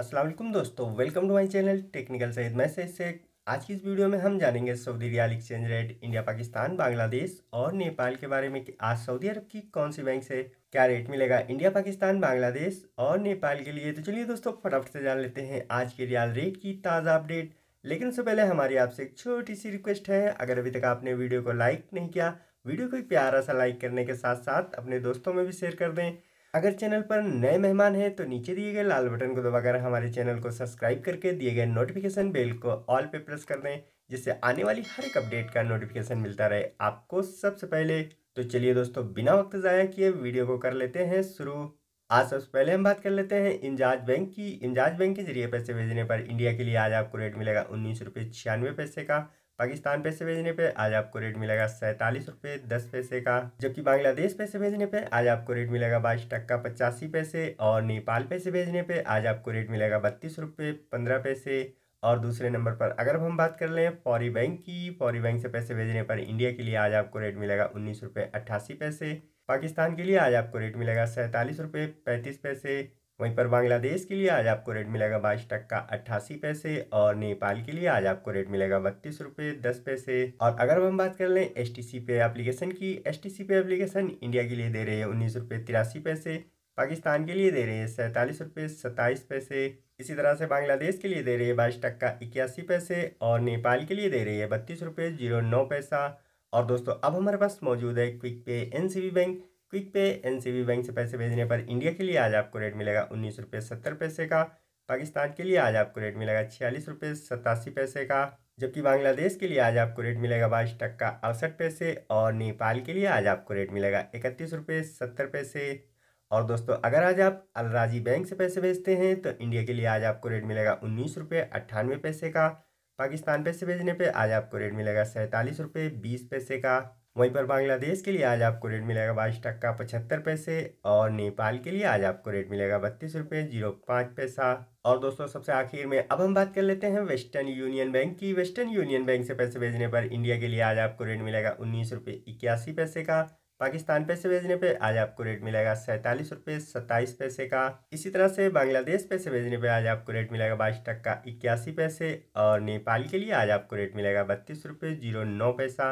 असलम दोस्तों welcome to my channel technical Saeed मैं सैद से आज की इस वीडियो में हम जानेंगे Saudi riyal exchange rate India Pakistan Bangladesh और नेपाल के बारे में कि आज सऊदी अरब की कौन सी बैंक से क्या रेट मिलेगा इंडिया पाकिस्तान बांग्लादेश और नेपाल के लिए तो चलिए दोस्तों फटाफट से जान लेते हैं आज के रियाल रेट की ताज़ा अपडेट लेकिन उससे पहले हमारी आपसे एक छोटी सी रिक्वेस्ट है अगर अभी तक आपने वीडियो को लाइक नहीं किया वीडियो को एक प्यारा सा लाइक करने के साथ साथ अपने दोस्तों में भी शेयर कर दें अगर चैनल पर नए मेहमान हैं तो नीचे दिए गए लाल बटन को दबाकर हमारे चैनल को सब्सक्राइब करके दिए गए नोटिफिकेशन बेल को ऑल पे प्रेस कर दें जिससे आने वाली हर एक अपडेट का नोटिफिकेशन मिलता रहे आपको सबसे पहले तो चलिए दोस्तों बिना वक्त ज़ाया किए वीडियो को कर लेते हैं शुरू आज सबसे पहले हम बात कर लेते हैं इंजाज बैंक की इंजाज बैंक के जरिए पैसे भेजने पर इंडिया के लिए आज आपको रेट मिलेगा उन्नीस रुपये छियानवे पैसे का पाकिस्तान पैसे भेजने पे आज आपको रेट मिलेगा सैंतालीस रुपये दस पैसे का जबकि बांग्लादेश पैसे भेजने पे आज आपको रेट मिलेगा बाईस टक्का पचासी पैसे और नेपाल पैसे भेजने पे आज आपको रेट मिलेगा बत्तीस रुपये पंद्रह पैसे और दूसरे नंबर पर अगर हम बात कर लें फौरी बैंक की फौरी बैंक से पैसे भेजने पर इंडिया के लिए आज आपको रेट मिलेगा उन्नीस रुपये अट्ठासी पैसे पाकिस्तान के लिए आज आपको रेट मिलेगा सैंतालीस रुपये पैंतीस पैसे वहीं पर बांग्लादेश के लिए आज आपको रेट मिलेगा बाईस टक्का अट्ठासी पैसे और नेपाल के लिए आज आपको रेट मिलेगा बत्तीस रुपये दस पैसे और अगर हम बात कर लें एस टी सी पे एप्लीकेशन की एस टी सी पे एप्लीकेशन इंडिया के लिए दे रहे हैं उन्नीस रुपये तिरासी पैसे पाकिस्तान के लिए दे रहे हैं सैंतालीस रुपये सत्ताईस पैसे इसी तरह से बांग्लादेश के लिए दे रही है बाईस टक्का इक्यासी पैसे और नेपाल के लिए दे रही है बत्तीस रुपये जीरो नौ पैसा और दोस्तों अब हमारे पास मौजूद है quick pay N bank quick pay N bank से पैसे भेजने पर इंडिया के लिए आज आपको रेट मिलेगा उन्नीस रुपये सत्तर पैसे का पाकिस्तान के लिए आज आपको रेट मिलेगा छियालीस रुपये सतासी पैसे का जबकि बांग्लादेश के लिए आज आपको रेट मिलेगा बाईस टक्का अड़सठ पैसे और नेपाल के लिए आज आपको रेट मिलेगा इकतीस रुपये सत्तर पैसे और दोस्तों अगर आज आप अलराजी बैंक से पैसे भेजते हैं तो इंडिया के लिए आज आपको रेट मिलेगा उन्नीस रुपये अट्ठानवे पैसे का पाकिस्तान पैसे भेजने पर आज आपको रेट मिलेगा सैंतालीस रुपये बीस पैसे का वहीं पर बांग्लादेश के लिए आज आपको रेट मिलेगा बाईस टक्का पचहत्तर पैसे और नेपाल के लिए आज आपको रेट मिलेगा बत्तीस रुपये जीरो पाँच पैसा और दोस्तों सबसे आखिर में अब हम बात कर लेते हैं वेस्टर्न यूनियन बैंक की वेस्टर्न यूनियन बैंक से पैसे भेजने पर इंडिया के लिए आज आपको रेट मिलेगा उन्नीस रुपये इक्यासी पैसे का पाकिस्तान पैसे भेजने पर आज आपको रेट मिलेगा सैंतालीस रुपये सत्ताईस पैसे का इसी तरह से बांग्लादेश पैसे भेजने पर आज आपको रेट मिलेगा बाईस टक्का इक्यासी पैसे और नेपाल के लिए आज आपको रेट मिलेगा बत्तीस रुपये जीरो नौ पैसा